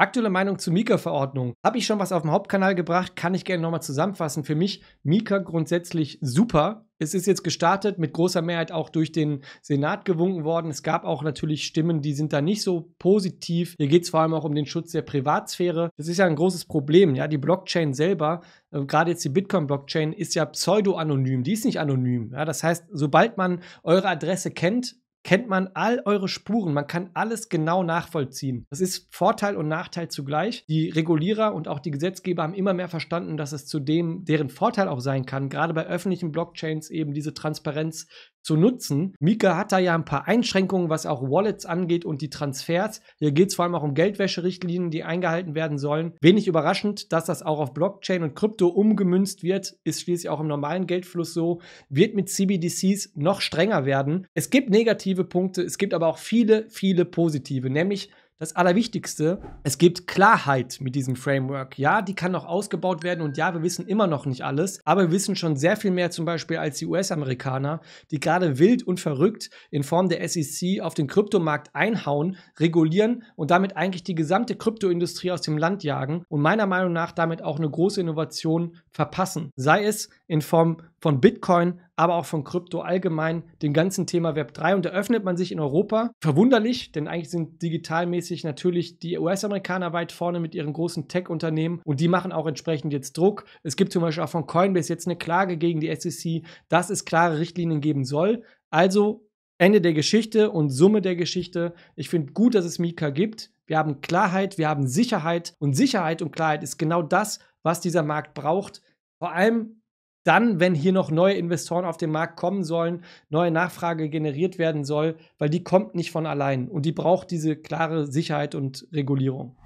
Aktuelle Meinung zur Mika-Verordnung. Habe ich schon was auf dem Hauptkanal gebracht, kann ich gerne nochmal zusammenfassen. Für mich Mika grundsätzlich super. Es ist jetzt gestartet, mit großer Mehrheit auch durch den Senat gewunken worden. Es gab auch natürlich Stimmen, die sind da nicht so positiv. Hier geht es vor allem auch um den Schutz der Privatsphäre. Das ist ja ein großes Problem. Ja, die Blockchain selber, äh, gerade jetzt die Bitcoin-Blockchain, ist ja pseudo-anonym. Die ist nicht anonym. Ja, das heißt, sobald man eure Adresse kennt, kennt man all eure Spuren. Man kann alles genau nachvollziehen. Das ist Vorteil und Nachteil zugleich. Die Regulierer und auch die Gesetzgeber haben immer mehr verstanden, dass es zudem deren Vorteil auch sein kann, gerade bei öffentlichen Blockchains eben diese Transparenz zu nutzen. Mika hat da ja ein paar Einschränkungen, was auch Wallets angeht und die Transfers. Hier geht es vor allem auch um Geldwäscherichtlinien, die eingehalten werden sollen. Wenig überraschend, dass das auch auf Blockchain und Krypto umgemünzt wird, ist schließlich auch im normalen Geldfluss so, wird mit CBDCs noch strenger werden. Es gibt negative Punkte, es gibt aber auch viele, viele positive, nämlich das Allerwichtigste, es gibt Klarheit mit diesem Framework. Ja, die kann noch ausgebaut werden und ja, wir wissen immer noch nicht alles, aber wir wissen schon sehr viel mehr zum Beispiel als die US-Amerikaner, die gerade wild und verrückt in Form der SEC auf den Kryptomarkt einhauen, regulieren und damit eigentlich die gesamte Kryptoindustrie aus dem Land jagen und meiner Meinung nach damit auch eine große Innovation verpassen. Sei es in Form von Bitcoin aber auch von Krypto allgemein, dem ganzen Thema Web 3. Und da öffnet man sich in Europa. Verwunderlich, denn eigentlich sind digitalmäßig natürlich die US-Amerikaner weit vorne mit ihren großen Tech-Unternehmen und die machen auch entsprechend jetzt Druck. Es gibt zum Beispiel auch von Coinbase jetzt eine Klage gegen die SEC, dass es klare Richtlinien geben soll. Also Ende der Geschichte und Summe der Geschichte. Ich finde gut, dass es Mika gibt. Wir haben Klarheit, wir haben Sicherheit und Sicherheit und Klarheit ist genau das, was dieser Markt braucht. Vor allem dann, wenn hier noch neue Investoren auf den Markt kommen sollen, neue Nachfrage generiert werden soll, weil die kommt nicht von allein und die braucht diese klare Sicherheit und Regulierung.